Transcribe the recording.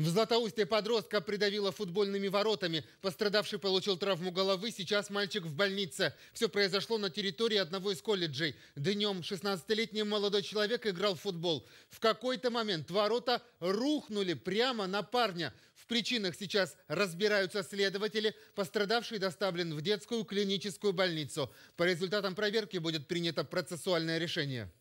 В Златоусте подростка придавило футбольными воротами. Пострадавший получил травму головы, сейчас мальчик в больнице. Все произошло на территории одного из колледжей. Днем 16-летний молодой человек играл в футбол. В какой-то момент ворота рухнули прямо на парня. В причинах сейчас разбираются следователи. Пострадавший доставлен в детскую клиническую больницу. По результатам проверки будет принято процессуальное решение.